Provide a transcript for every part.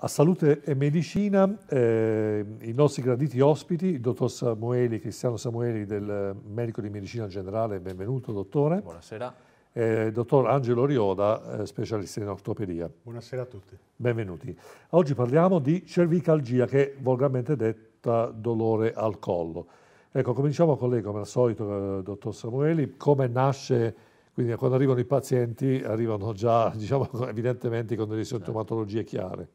A Salute e Medicina eh, i nostri graditi ospiti, il dottor Samueli, Cristiano Samueli del medico di medicina generale, benvenuto dottore. Buonasera. Eh, dottor Angelo Rioda, eh, specialista in ortopedia. Buonasera a tutti. Benvenuti. Oggi parliamo di cervicalgia che è volgarmente detta dolore al collo. Ecco, cominciamo con lei come al solito, eh, dottor Samueli, come nasce quindi quando arrivano i pazienti arrivano già diciamo, evidentemente con delle sintomatologie chiare.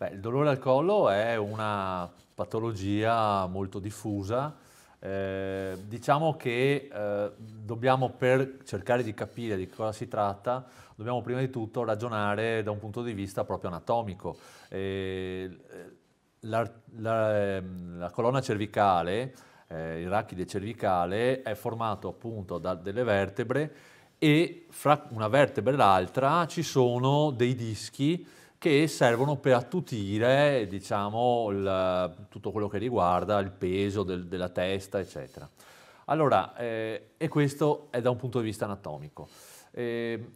Beh, il dolore al collo è una patologia molto diffusa. Eh, diciamo che eh, dobbiamo, per cercare di capire di cosa si tratta, dobbiamo prima di tutto ragionare da un punto di vista proprio anatomico. Eh, la, la, ehm, la, colonna cervicale, eh, il rachide cervicale, è formato appunto da delle vertebre e fra una vertebra e l'altra ci sono dei dischi che servono per attutire diciamo, il, tutto quello che riguarda il peso del, della testa, eccetera. Allora, eh, e questo è da un punto di vista anatomico. Eh,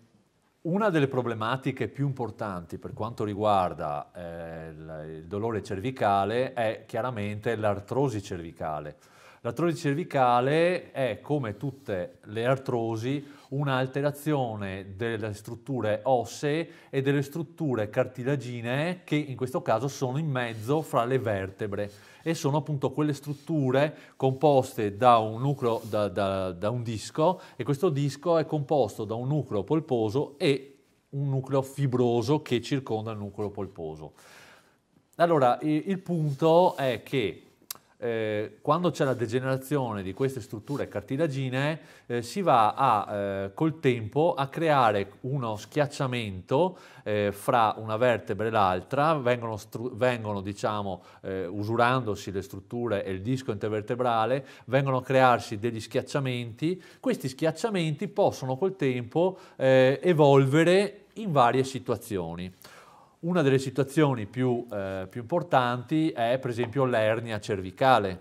una delle problematiche più importanti per quanto riguarda eh, il dolore cervicale è chiaramente l'artrosi cervicale. L'artrosi cervicale è, come tutte le artrosi, un'alterazione delle strutture ossee e delle strutture cartilaginee che in questo caso sono in mezzo fra le vertebre e sono appunto quelle strutture composte da un nucleo, da, da, da un disco e questo disco è composto da un nucleo polposo e un nucleo fibroso che circonda il nucleo polposo. Allora, il punto è che eh, quando c'è la degenerazione di queste strutture cartilaginee eh, si va a, eh, col tempo a creare uno schiacciamento eh, fra una vertebra e l'altra, vengono, stru- vengono diciamo, eh, usurandosi le strutture e il disco intervertebrale, vengono a crearsi degli schiacciamenti, questi schiacciamenti possono col tempo evolvere in varie situazioni. Una delle situazioni più, eh, più importanti è per esempio l'ernia cervicale.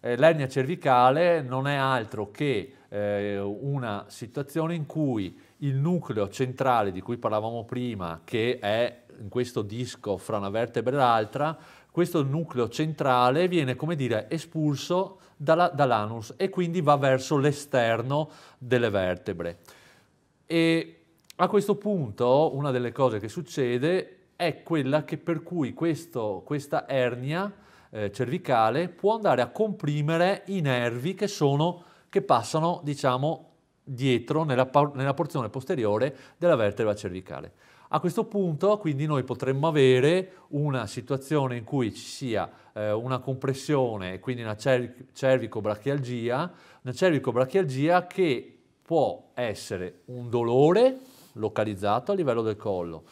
Eh, l'ernia cervicale non è altro che eh, una situazione in cui il nucleo centrale di cui parlavamo prima, che è in questo disco fra una vertebra e l'altra, questo nucleo centrale viene, come dire, espulso dalla, dall'anus e quindi va verso l'esterno delle vertebre. E a questo punto una delle cose che succede è quella che, per cui questo, questa ernia eh, cervicale può andare a comprimere i nervi che, sono, che passano, diciamo, dietro nella, nella porzione posteriore della vertebra cervicale. A questo punto quindi noi potremmo avere una situazione in cui ci sia eh, una compressione, quindi una cer- cervicobrachialgia, una cervicobrachialgia che può essere un dolore localizzato a livello del collo,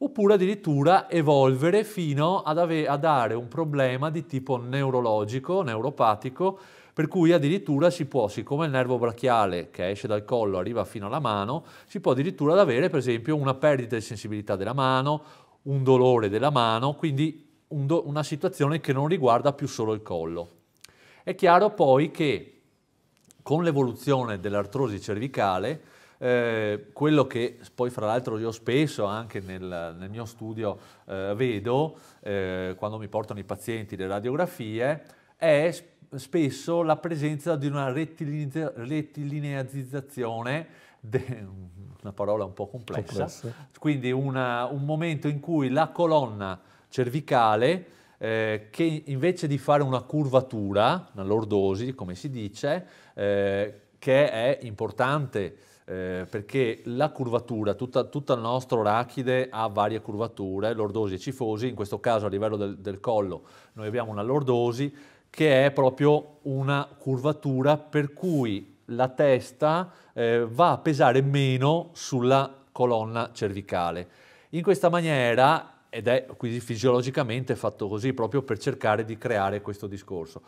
oppure addirittura evolvere fino ave- a dare un problema di tipo neurologico, neuropatico, per cui addirittura si può, siccome il nervo brachiale che esce dal collo arriva fino alla mano, si può addirittura avere per esempio una perdita di sensibilità della mano, un dolore della mano, quindi un do- una situazione che non riguarda più solo il collo. È chiaro poi che con l'evoluzione dell'artrosi cervicale, eh, quello che poi fra l'altro io spesso anche nel, nel mio studio eh, vedo eh, quando mi portano i pazienti le radiografie è spesso la presenza di una rettiline- De, una parola un po' complessa, complessa. quindi una, un momento in cui la colonna cervicale, eh, che invece di fare una curvatura, una lordosi come si dice, eh, che è importante eh, perché la curvatura, tutta, tutto il nostro rachide ha varie curvature, lordosi e cifosi, in questo caso a livello del, del collo noi abbiamo una lordosi che è proprio una curvatura per cui la testa eh, va a pesare meno sulla colonna cervicale. In questa maniera ed è quindi fisiologicamente fatto così proprio per cercare di creare questo discorso.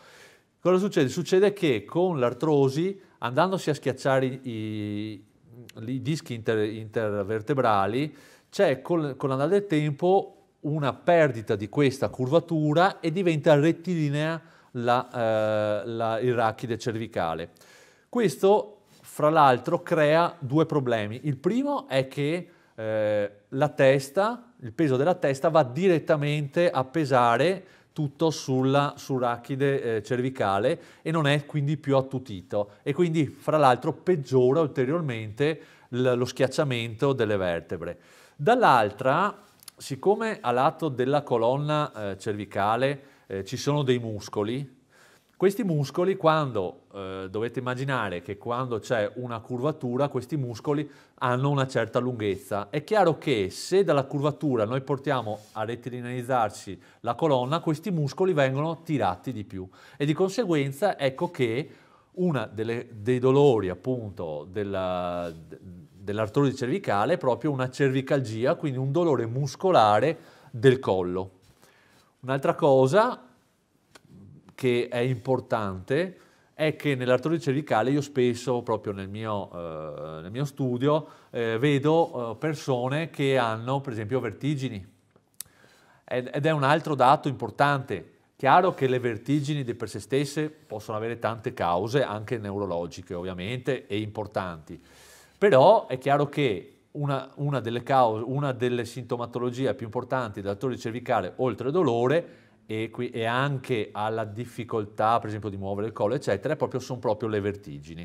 Cosa succede? Succede che con l'artrosi, andandosi a schiacciare i, i dischi inter, intervertebrali, c'è col, con l'andare del tempo una perdita di questa curvatura e diventa rettilinea la, eh, la, il rachide cervicale. Questo, fra l'altro, crea due problemi. Il primo è che eh, la testa, il peso della testa va direttamente a pesare tutto sulla surachide eh, cervicale e non è quindi più attutito e quindi fra l'altro peggiora ulteriormente lo schiacciamento delle vertebre. Dall'altra, siccome a lato della colonna eh, cervicale eh, ci sono dei muscoli, questi muscoli, quando eh, dovete immaginare che quando c'è una curvatura, questi muscoli hanno una certa lunghezza. È chiaro che se dalla curvatura noi portiamo a rettilineizzarci la colonna, questi muscoli vengono tirati di più e di conseguenza ecco che uno dei dolori appunto della, dell'artrosi cervicale è proprio una cervicalgia, quindi un dolore muscolare del collo. Un'altra cosa che è importante è che nell'artrosi cervicale io spesso, proprio nel mio, eh, nel mio studio, eh, vedo eh, persone che hanno, per esempio, vertigini. Ed, ed, è un altro dato importante. Chiaro che le vertigini di per se stesse possono avere tante cause, anche neurologiche ovviamente, e importanti. Però è chiaro che una, una delle, cause, una delle sintomatologie più importanti dell'artrosi cervicale, oltre al dolore, e, qui, e anche alla difficoltà, per esempio, di muovere il collo, eccetera, proprio, sono proprio le vertigini.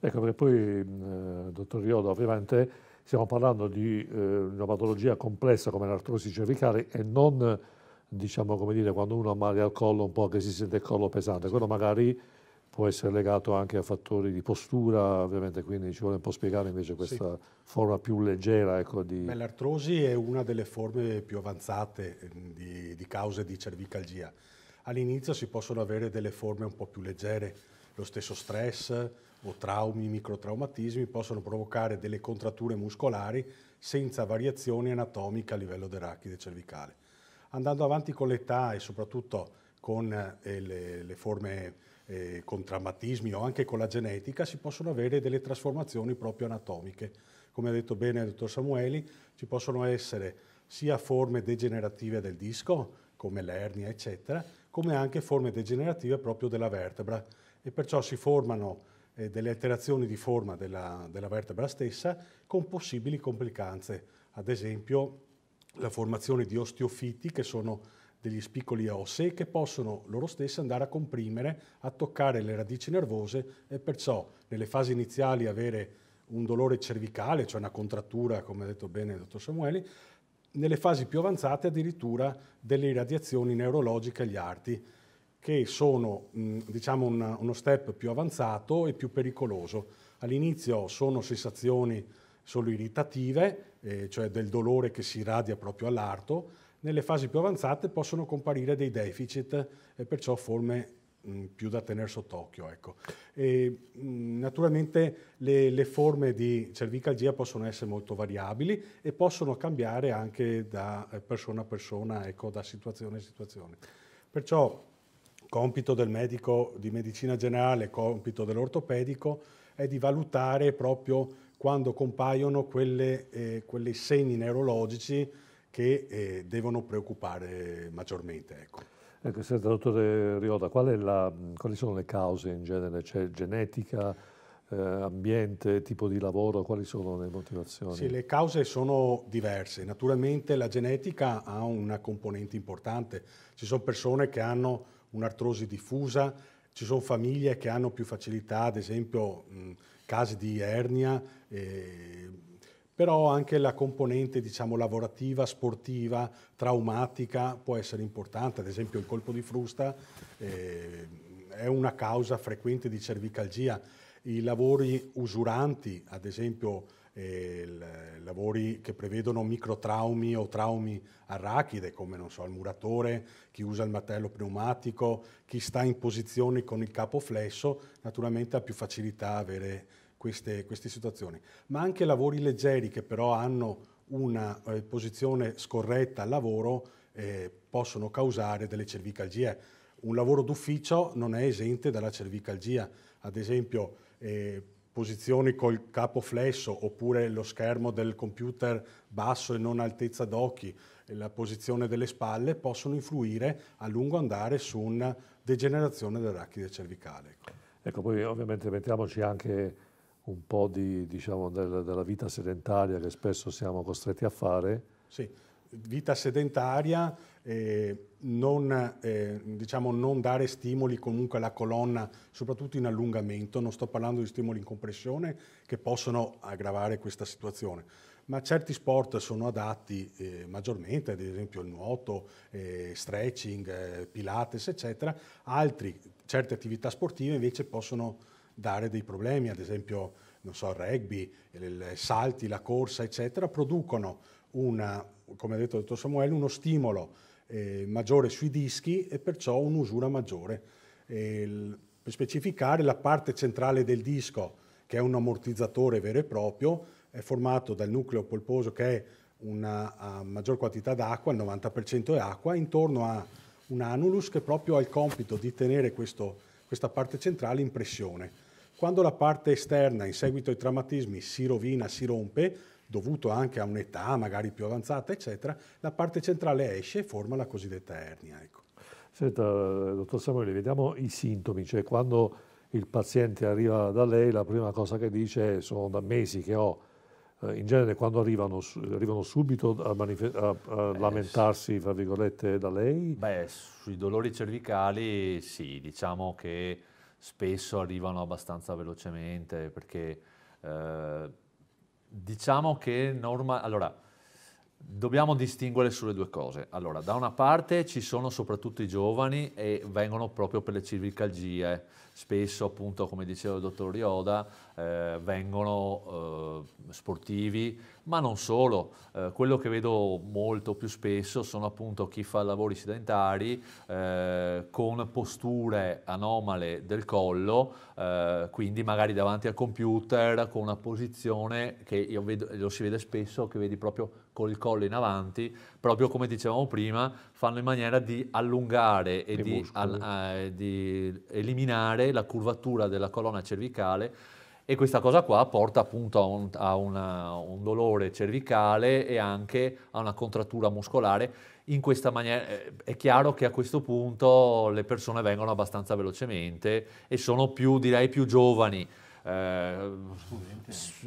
Ecco, perché poi, eh, dottor Riodo, ovviamente stiamo parlando di eh, una patologia complessa come l'artrosi cervicale e non, diciamo, come dire, quando uno ha male al collo un po' che si sente il collo pesante, quello magari può essere legato anche a fattori di postura, ovviamente, quindi ci vuole un po' spiegare invece questa sì. forma più leggera. Ecco, di... l'artrosi è una delle forme più avanzate ehm, di, di cause di cervicalgia. All'inizio si possono avere delle forme un po' più leggere, lo stesso stress o traumi, microtraumatismi possono provocare delle contratture muscolari senza variazioni anatomiche a livello dell'arachide cervicale. Andando avanti con l'età e soprattutto con eh, le, le forme eh, con traumatismi o anche con la genetica, si possono avere delle trasformazioni proprio anatomiche. Come ha detto bene il dottor Samueli, ci possono essere sia forme degenerative del disco, come l'ernia, eccetera, come anche forme degenerative proprio della vertebra e perciò si formano eh, delle alterazioni di forma della, della vertebra stessa con possibili complicanze, ad esempio la formazione di osteofiti che sono degli spiccoli ossei che possono loro stessi andare a comprimere, a toccare le radici nervose e perciò nelle fasi iniziali avere un dolore cervicale, cioè una contrattura, come ha detto bene il dottor Samueli, nelle fasi più avanzate addirittura delle irradiazioni neurologiche agli arti, che sono mm, diciamo, uno step più avanzato e più pericoloso. All'inizio sono sensazioni solo irritative, eh, cioè del dolore che si irradia proprio all'arto, nelle fasi più avanzate possono comparire dei deficit e perciò forme mm, più da tenere sott'occhio. Ecco. E, mm, naturalmente le, le, forme di cervicalgia possono essere molto variabili e possono cambiare anche da persona a persona, ecco, da situazione a situazione. Perciò compito del medico di medicina generale, compito dell'ortopedico è di valutare proprio quando compaiono quelle, eh, quelle segni neurologici che eh, devono preoccupare maggiormente. Ecco. Ecco, senta, dottore eh, Rioda, qual la, quali sono le cause in genere? C'è genetica, eh, ambiente, tipo di lavoro? Quali sono le motivazioni? Sì, le cause sono diverse. Naturalmente la genetica ha una componente importante. Ci sono persone che hanno un'artrosi diffusa, ci sono famiglie che hanno più facilità, ad esempio mh, casi di ernia, eh, però anche la componente diciamo, lavorativa, sportiva, traumatica può essere importante, ad esempio il colpo di frusta eh, è una causa frequente di cervicalgia, i lavori usuranti, ad esempio eh, lavori che prevedono microtraumi o traumi arachide, come so, il muratore, chi usa il martello pneumatico, chi sta in posizione con il capo flesso, naturalmente ha più facilità a avere queste, queste situazioni, ma anche lavori leggeri che però hanno una eh, posizione scorretta al lavoro eh, possono causare delle cervicalgie. Un lavoro d'ufficio non è esente dalla cervicalgia, ad esempio eh, posizioni col capo flesso oppure lo schermo del computer basso e non altezza d'occhi, eh, la posizione delle spalle possono influire a lungo andare su una degenerazione dell'arachide cervicale. Ecco, ecco poi ovviamente mettiamoci anche un po' di, diciamo, del, della vita sedentaria che spesso siamo costretti a fare. Sì, vita sedentaria, eh, non, eh, diciamo, non dare stimoli comunque alla colonna, soprattutto in allungamento, non sto parlando di stimoli in compressione che possono aggravare questa situazione ma certi sport sono adatti eh, maggiormente, ad esempio il nuoto, eh, stretching, eh, pilates, eccetera, altri, certe attività sportive invece possono dare dei problemi, ad esempio, non so, il rugby, i salti, la corsa, eccetera, producono una, come ha detto il dottor Samuele, uno stimolo eh, maggiore sui dischi e perciò un'usura maggiore. Il, per specificare, la parte centrale del disco, che è un ammortizzatore vero e proprio, è formato dal nucleo polposo che è una maggior quantità d'acqua, il 90% è acqua, intorno a un anulus che proprio ha il compito di tenere questo, questa parte centrale in pressione. Quando la parte esterna in seguito ai traumatismi si rovina, si rompe, dovuto anche a un'età magari più avanzata, eccetera, la parte centrale esce e forma la cosiddetta ernia. Ecco. Senta, eh, dottor Samuele, vediamo i sintomi, cioè quando il paziente arriva da lei la prima cosa che dice è sono da mesi che ho eh, in genere quando arrivano, arrivano subito a, a, a Beh, lamentarsi, fra virgolette, da lei? Beh, sui dolori cervicali sì, diciamo che spesso arrivano abbastanza velocemente perché eh, diciamo che norma- allora, Dobbiamo distinguere sulle due cose. Allora, da una parte ci sono soprattutto i giovani e vengono proprio per le cervicalgie, spesso appunto come diceva il dottor Rioda eh, vengono eh, sportivi, ma non solo, eh, quello che vedo molto più spesso sono appunto chi fa lavori sedentari eh, con posture anomale del collo, eh, quindi magari davanti al computer con una posizione che io vedo, lo si vede spesso che vedi proprio col collo in avanti, proprio come dicevamo prima, fanno in maniera di allungare e di, al, eh, di eliminare la curvatura della colonna cervicale e questa cosa qua porta appunto a, un, a una, un, dolore cervicale e anche a una contrattura muscolare. In questa maniera eh, è chiaro che a questo punto le persone vengono abbastanza velocemente e sono più, direi, più giovani eh,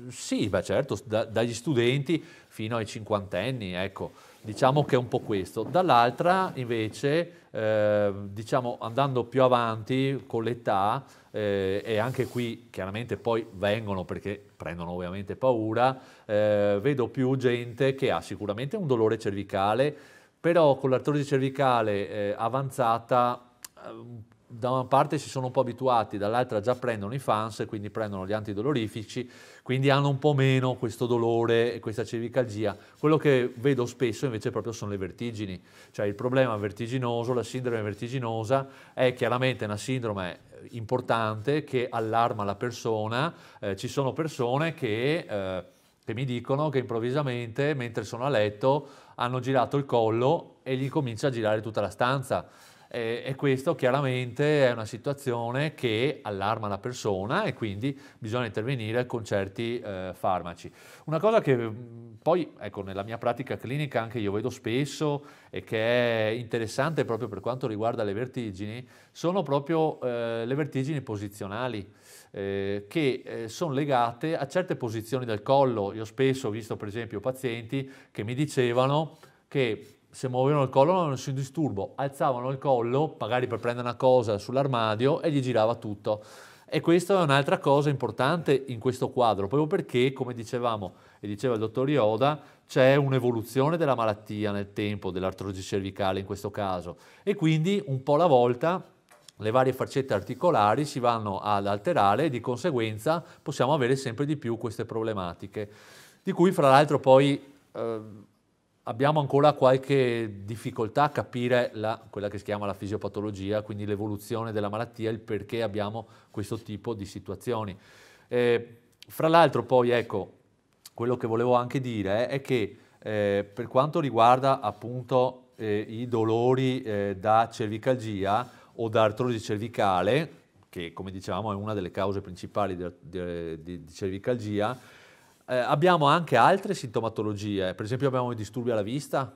sì, beh certo, da, dagli studenti fino ai cinquantenni, ecco, diciamo che è un po' questo. Dall'altra invece, eh, diciamo andando più avanti con l'età, eh, e anche qui chiaramente poi vengono perché prendono ovviamente paura, eh, vedo più gente che ha sicuramente un dolore cervicale, però con l'artrosi cervicale eh, avanzata eh, da una parte si sono un po' abituati, dall'altra già prendono i fans, quindi prendono gli antidolorifici, quindi hanno un po' meno questo dolore e questa cervicalgia. Quello che vedo spesso invece proprio sono le vertigini, cioè il problema vertiginoso, la sindrome vertiginosa è chiaramente una sindrome importante che allarma la persona, eh, ci sono persone che... Eh, che mi dicono che improvvisamente, mentre sono a letto, hanno girato il collo e gli comincia a girare tutta la stanza eh, e questo chiaramente è una situazione che allarma la persona e quindi bisogna intervenire con certi eh, farmaci. Una cosa che mm, poi, ecco, nella mia pratica clinica anche io vedo spesso e che è interessante proprio per quanto riguarda le vertigini, sono proprio eh, le vertigini posizionali. Eh, che eh, sono legate a certe posizioni del collo. Io spesso ho visto per esempio pazienti che mi dicevano che se muovevano il collo non avevano nessun disturbo, alzavano il collo, magari per prendere una cosa sull'armadio e gli girava tutto. E questa è un'altra cosa importante in questo quadro, proprio perché, come dicevamo e diceva il dottor Ioda, c'è un'evoluzione della malattia nel tempo, dell'artrosi cervicale in questo caso, e quindi un po' alla volta le varie faccette articolari si vanno ad alterare e di conseguenza possiamo avere sempre di più queste problematiche, di cui fra l'altro poi... Eh, abbiamo ancora qualche difficoltà a capire la, quella che si chiama la fisiopatologia, quindi l'evoluzione della malattia, il perché abbiamo questo tipo di situazioni. Eh, fra l'altro poi, ecco, quello che volevo anche dire è che eh, per quanto riguarda appunto eh, i dolori eh, da cervicalgia o da artrosi cervicale, che come diciamo è una delle cause principali di, di, di cervicalgia, eh, abbiamo anche altre sintomatologie, per esempio abbiamo i disturbi alla vista,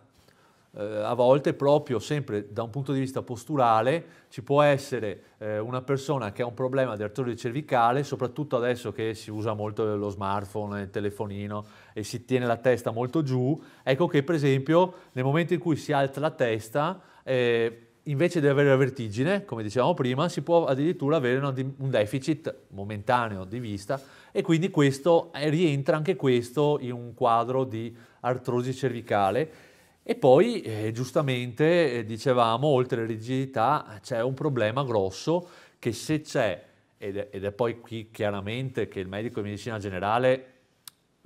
eh, a volte proprio sempre da un punto di vista posturale ci può essere eh, una persona che ha un problema di artrosi cervicale, soprattutto adesso che si usa molto lo smartphone, il telefonino e si tiene la testa molto giù, ecco che per esempio nel momento in cui si alza la testa eh, invece di avere la vertigine, come dicevamo prima, si può addirittura avere un deficit momentaneo di vista e quindi questo, eh, rientra anche questo in un quadro di artrosi cervicale. E poi, eh, giustamente, eh, dicevamo, oltre alla rigidità c'è un problema grosso che se c'è, ed è, ed è poi qui chiaramente che il medico di medicina generale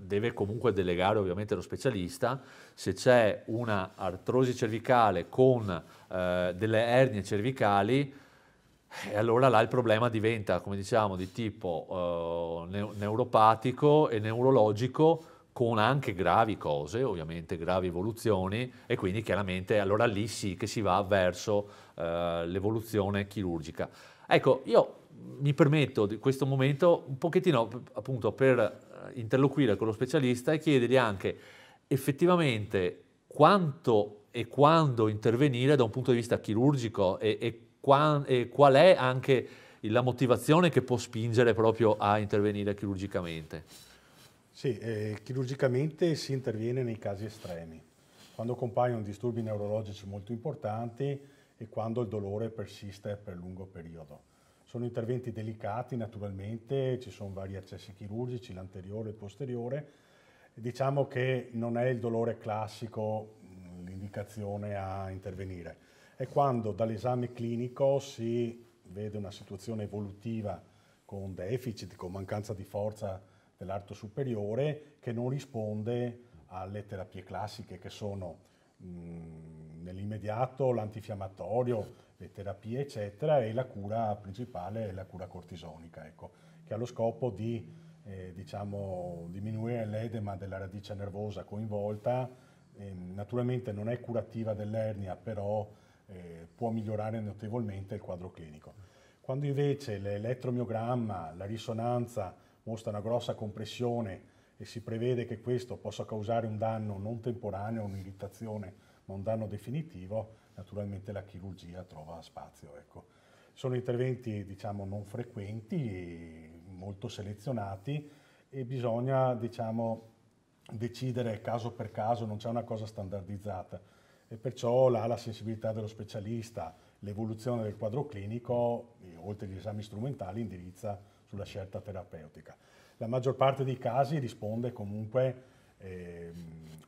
deve comunque delegare ovviamente lo specialista, se c'è una artrosi cervicale con eh, delle ernie cervicali, e eh, allora là il problema diventa, come diciamo, di tipo eh, ne- neuropatico e neurologico con anche gravi cose, ovviamente gravi evoluzioni e quindi chiaramente allora lì sì che si va verso eh, l'evoluzione chirurgica. Ecco, io mi permetto di questo momento un pochettino appunto per eh, interloquire con lo specialista e chiedergli anche effettivamente quanto e quando intervenire da un punto di vista chirurgico e, e, qua, e qual è anche la motivazione che può spingere proprio a intervenire chirurgicamente. Sì, eh, chirurgicamente si interviene nei casi estremi, quando compaiono disturbi neurologici molto importanti e quando il dolore persiste per lungo periodo. Sono interventi delicati naturalmente, ci sono vari accessi chirurgici, l'anteriore e il posteriore. Diciamo che non è il dolore classico mm, l'indicazione a intervenire. È quando dall'esame clinico si vede una situazione evolutiva con deficit, con mancanza di forza dell'arto superiore che non risponde alle terapie classiche che sono mh, mm, nell'immediato l'antifiammatorio, le terapie eccetera e la cura principale è la cura cortisonica, ecco, che ha lo scopo di eh, diciamo, diminuire l'edema della radice nervosa coinvolta, eh, naturalmente non è curativa dell'ernia però eh, può migliorare notevolmente il quadro clinico. Quando invece l'elettromiogramma, la risonanza mostra una grossa compressione e si prevede che questo possa causare un danno non temporaneo, un'irritazione ma un danno definitivo, naturalmente la chirurgia trova spazio. Ecco. Sono interventi diciamo, non frequenti, molto selezionati e bisogna diciamo, decidere caso per caso, non c'è una cosa standardizzata e perciò là la sensibilità dello specialista, l'evoluzione del quadro clinico, oltre agli esami strumentali, indirizza sulla scelta terapeutica. La maggior parte dei casi risponde comunque eh,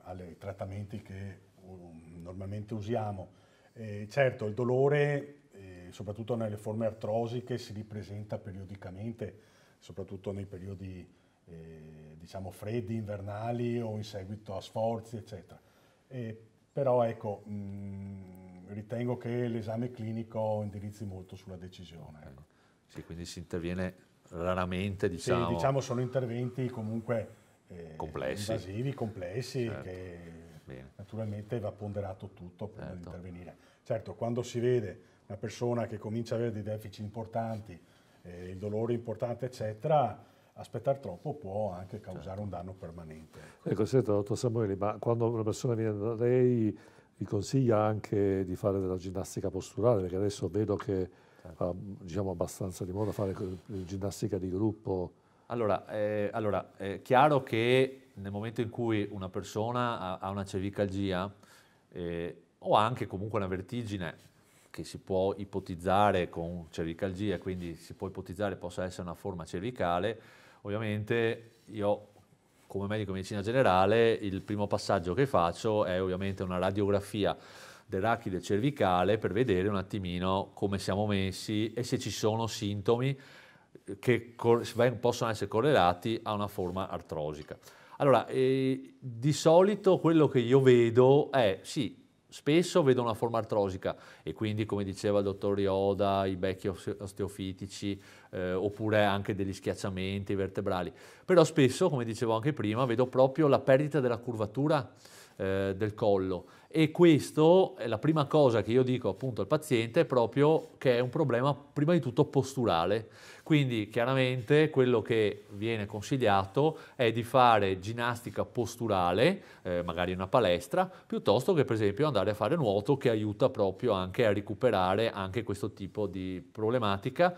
ai trattamenti che Um, normalmente usiamo. Eh, certo, il dolore, eh, soprattutto nelle forme artrosiche, si ripresenta periodicamente, soprattutto nei periodi eh, diciamo freddi, invernali o in seguito a sforzi, eccetera. Eh, però ecco, mh, mm, ritengo che l'esame clinico indirizzi molto sulla decisione. Ecco. Sì, quindi si interviene raramente, diciamo. Sì, diciamo sono interventi comunque eh, complessi. invasivi, complessi, certo. che Bene. Naturalmente va ponderato tutto prima certo. di intervenire. Certo, quando si vede una persona che comincia ad avere dei deficit importanti, eh, il dolore importante, eccetera, aspettare troppo può anche certo. causare certo. un danno permanente. Ecco, senta, dottor Samueli, ma quando una persona viene da lei vi consiglia anche di fare della ginnastica posturale, perché adesso vedo che certo. Ah, diciamo abbastanza di moda fare ginnastica di gruppo. Allora, eh, allora è eh, chiaro che nel momento in cui una persona ha, una cervicalgia eh, o anche comunque una vertigine che si può ipotizzare con cervicalgia, quindi si può ipotizzare possa essere una forma cervicale, ovviamente io come medico di medicina generale il primo passaggio che faccio è ovviamente una radiografia dell'achide cervicale per vedere un attimino come siamo messi e se ci sono sintomi che possono essere correlati a una forma artrosica. Allora, eh, di solito quello che io vedo è, sì, spesso vedo una forma artrosica e quindi come diceva il dottor Rioda, i becchi osteofitici eh, oppure anche degli schiacciamenti vertebrali, però spesso come dicevo anche prima vedo proprio la perdita della curvatura eh, del collo. E questo è la prima cosa che io dico appunto al paziente, è proprio che è un problema prima di tutto posturale. Quindi chiaramente quello che viene consigliato è di fare ginnastica posturale, eh, magari in una palestra, piuttosto che per esempio andare a fare nuoto che aiuta proprio anche a recuperare anche questo tipo di problematica.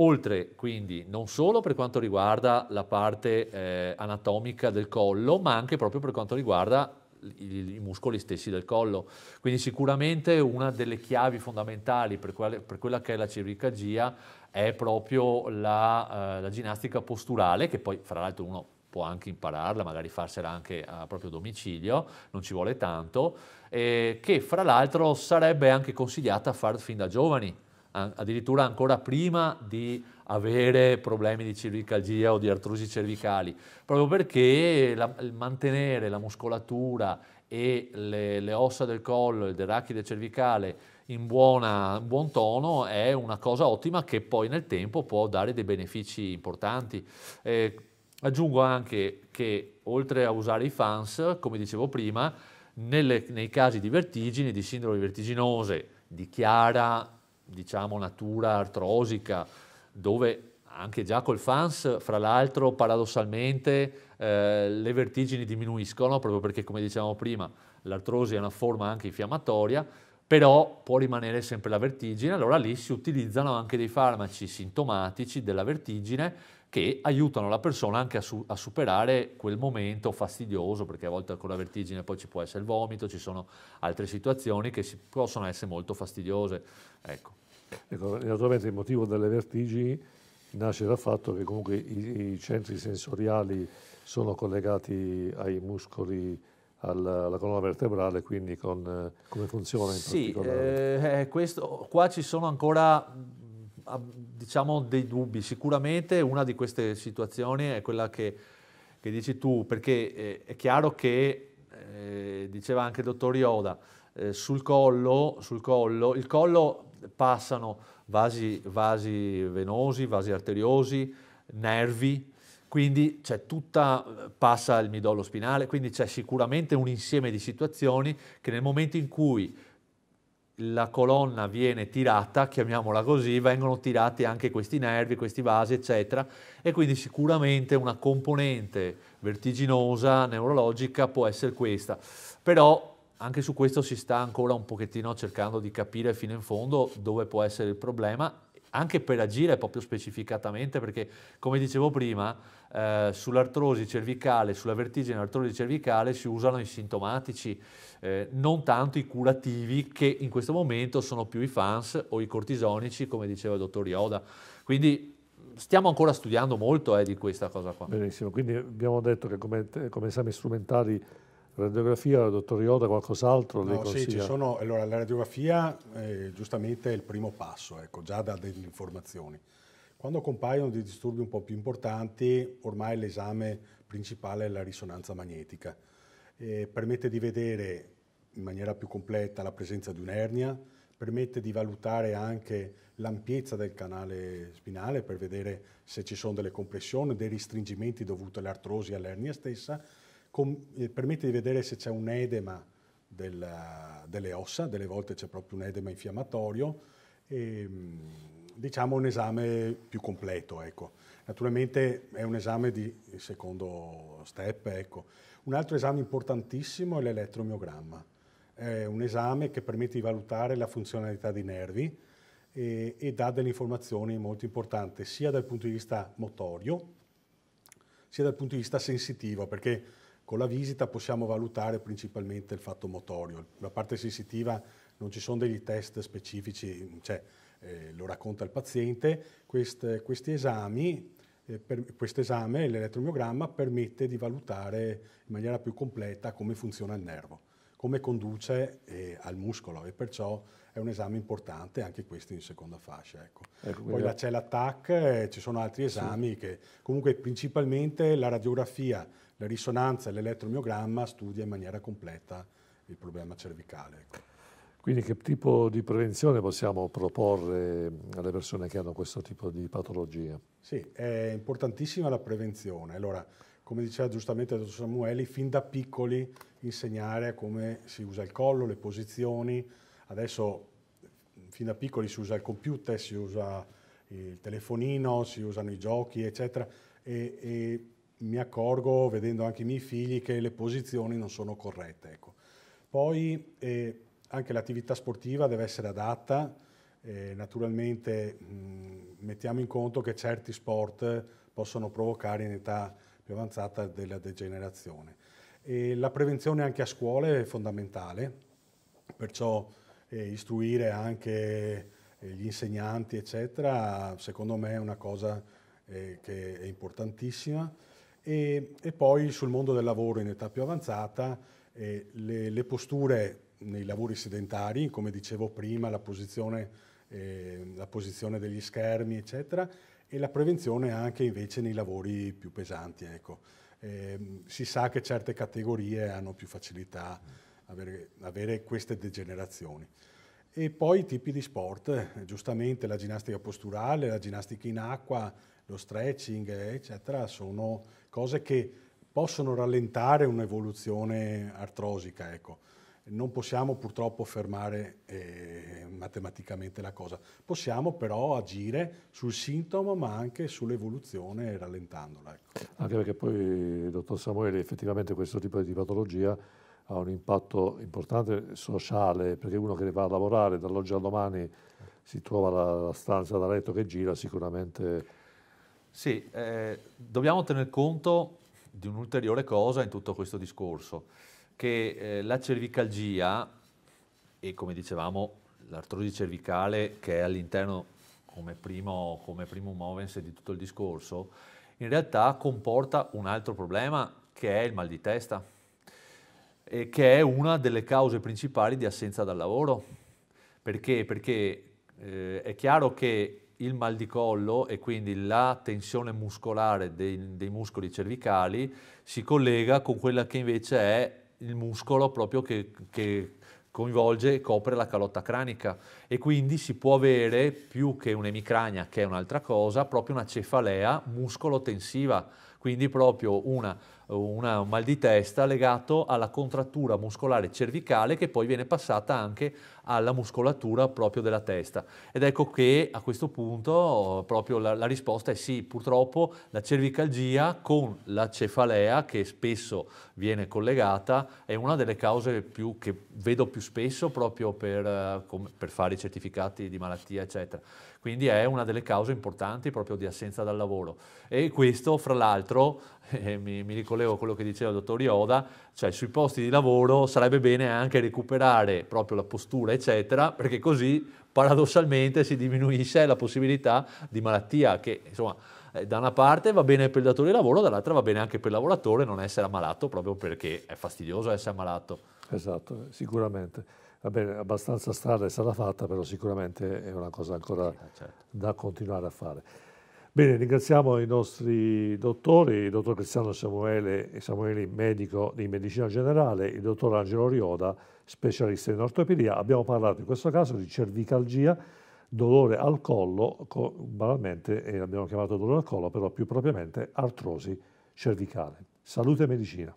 Oltre quindi non solo per quanto riguarda la parte eh, anatomica del collo, ma anche proprio per quanto riguarda i muscoli stessi del collo. Quindi sicuramente una delle chiavi fondamentali per, quale, per quella che è la cervicagia è proprio la, eh, la, ginnastica posturale, che poi fra l'altro uno può anche impararla, magari farsela anche a proprio domicilio, non ci vuole tanto, eh, che fra l'altro sarebbe anche consigliata a fare fin da giovani addirittura ancora prima di avere problemi di cervicalgia o di artrosi cervicali, proprio perché la, mantenere la muscolatura e le, le ossa del collo e del rachide cervicale in, buona, in buon tono è una cosa ottima che poi nel tempo può dare dei benefici importanti. Eh, aggiungo anche che oltre a usare i fans, come dicevo prima, nelle, nei casi di vertigini, di sindrome vertiginose, di chiara diciamo natura artrosica, dove anche già col FANS, fra l'altro, paradossalmente eh, le vertigini diminuiscono, proprio perché, come dicevamo prima, l'artrosi è una forma anche infiammatoria, però può rimanere sempre la vertigine, allora lì si utilizzano anche dei farmaci sintomatici della vertigine che aiutano la persona anche a, su, a, superare quel momento fastidioso, perché a volte con la vertigine poi ci può essere il vomito, ci sono altre situazioni che si, possono essere molto fastidiose. Ecco. ecco. naturalmente il motivo delle vertigini nasce dal fatto che comunque i, i centri sensoriali sono collegati ai muscoli alla, alla, colonna vertebrale, quindi con, eh, come funziona in sì, particolare? Eh, eh questo, qua ci sono ancora diciamo dei dubbi. Sicuramente una di queste situazioni è quella che, che dici tu, perché eh, è chiaro che, eh, diceva anche il dottor Ioda, eh, sul, collo, sul collo, il collo passano vasi, vasi venosi, vasi arteriosi, nervi, quindi c'è tutta, passa il midollo spinale, quindi c'è sicuramente un insieme di situazioni che nel momento in cui la colonna viene tirata, chiamiamola così, vengono tirati anche questi nervi, questi vasi, eccetera, e quindi sicuramente una componente vertiginosa, neurologica, può essere questa. Però anche su questo si sta ancora un pochettino cercando di capire fino in fondo dove può essere il problema anche per agire proprio specificatamente, perché come dicevo prima, eh, sull'artrosi cervicale, sulla vertigine artrosi cervicale si usano i sintomatici, eh, non tanto i curativi che in questo momento sono più i fans o i cortisonici, come diceva il dottor Ioda. Quindi stiamo ancora studiando molto eh, di questa cosa qua. Benissimo, quindi abbiamo detto che come, come esami strumentali Radiografia, dottor Ioda, qualcos'altro? No, sì, ci sono, allora, la radiografia eh, giustamente è il primo passo, ecco, già dà delle informazioni. Quando compaiono dei disturbi un po' più importanti, ormai l'esame principale è la risonanza magnetica. Eh, permette di vedere in maniera più completa la presenza di un'ernia, permette di valutare anche l'ampiezza del canale spinale per vedere se ci sono delle compressioni, dei ristringimenti dovuti all'artrosi e all'ernia stessa, com- eh, permette di vedere se c'è un edema della, delle ossa, delle volte c'è proprio un edema infiammatorio, e, ehm, diciamo un esame più completo. Ecco. Naturalmente è un esame di secondo step. Ecco. Un altro esame importantissimo è l'elettromiogramma. È un esame che permette di valutare la funzionalità dei nervi e, e dà delle informazioni molto importanti sia dal punto di vista motorio sia dal punto di vista sensitivo, perché con la visita possiamo valutare principalmente il fatto motorio. La parte sensitiva non ci sono degli test specifici, cioè, eh, lo racconta il paziente. Quest, questi esami, eh, questo esame, l'elettromiogramma, permette di valutare in maniera più completa come funziona il nervo, come conduce eh, al muscolo e perciò è un esame importante anche questo in seconda fascia. Ecco. Ecco, Poi c'è l'attack, eh, ci sono altri esami sì. che comunque principalmente la radiografia la risonanza e l'elettromiogramma studia in maniera completa il problema cervicale. Ecco. Quindi che tipo di prevenzione possiamo proporre alle persone che hanno questo tipo di patologia? Sì, è importantissima la prevenzione. Allora, come diceva giustamente il dottor Samueli, fin da piccoli insegnare come si usa il collo, le posizioni. Adesso fin da piccoli si usa il computer, si usa il telefonino, si usano i giochi, eccetera. E, e mi accorgo, vedendo anche i miei figli, che le posizioni non sono corrette. Ecco. Poi eh, anche l'attività sportiva deve essere adatta, eh, naturalmente mh, mm, mettiamo in conto che certi sport possono provocare in età più avanzata della degenerazione. E la prevenzione anche a scuola è fondamentale, perciò eh, istruire anche eh, gli insegnanti, eccetera, secondo me è una cosa eh, che è importantissima. E, e, poi sul mondo del lavoro in età più avanzata, eh, le, le, posture nei lavori sedentari, come dicevo prima, la posizione, eh, la posizione, degli schermi, eccetera, e la prevenzione anche invece nei lavori più pesanti. Ecco. Eh, si sa che certe categorie hanno più facilità a avere, avere queste degenerazioni. E poi i tipi di sport, eh, giustamente la ginnastica posturale, la ginnastica in acqua, lo stretching, eccetera, sono cose che possono rallentare un'evoluzione artrosica. Ecco. Non possiamo purtroppo fermare eh, matematicamente la cosa, possiamo però agire sul sintomo ma anche sull'evoluzione rallentandola. Ecco. Anche perché poi, dottor Samuele, effettivamente questo tipo di patologia ha un impatto importante sociale, perché uno che va a lavorare dall'oggi al domani si trova la, la stanza da letto che gira, sicuramente sì, eh, dobbiamo tener conto di un'ulteriore cosa in tutto questo discorso, che eh, la cervicalgia e come dicevamo l'artrosi cervicale che è all'interno come primo, come primo movens di tutto il discorso, in realtà comporta un altro problema che è il mal di testa, e che è una delle cause principali di assenza dal lavoro. Perché? Perché eh, è chiaro che il mal di collo e quindi la tensione muscolare dei, dei, muscoli cervicali si collega con quella che invece è il muscolo proprio che, che coinvolge e copre la calotta cranica e quindi si può avere più che un'emicrania che è un'altra cosa proprio una cefalea muscolo tensiva quindi proprio una una, un mal di testa legato alla contrattura muscolare cervicale che poi viene passata anche alla muscolatura proprio della testa. Ed ecco che a questo punto proprio la, la risposta è sì, purtroppo la cervicalgia con la cefalea che spesso viene collegata è una delle cause più, che vedo più spesso proprio per, eh, per fare i certificati di malattia eccetera. Quindi è una delle cause importanti proprio di assenza dal lavoro. E questo fra l'altro eh, mi, mi, ricollego a quello che diceva il dottor Ioda, cioè sui posti di lavoro sarebbe bene anche recuperare proprio la postura, eccetera, perché così paradossalmente si diminuisce la possibilità di malattia che, insomma, eh, da una parte va bene per il datore di lavoro, dall'altra va bene anche per il lavoratore non essere ammalato proprio perché è fastidioso essere ammalato. Esatto, sicuramente. Va bene, abbastanza strada è stata fatta, però sicuramente è una cosa ancora sì, eh, certo. da continuare a fare. Bene, ringraziamo i nostri dottori, il dottor Cristiano Samuele, Samueli, medico di medicina generale, il dottor Angelo Rioda, specialista in ortopedia. Abbiamo parlato in questo caso di cervicalgia, dolore al collo, banalmente eh, l'abbiamo chiamato dolore al collo, però più propriamente artrosi cervicale. Salute e medicina.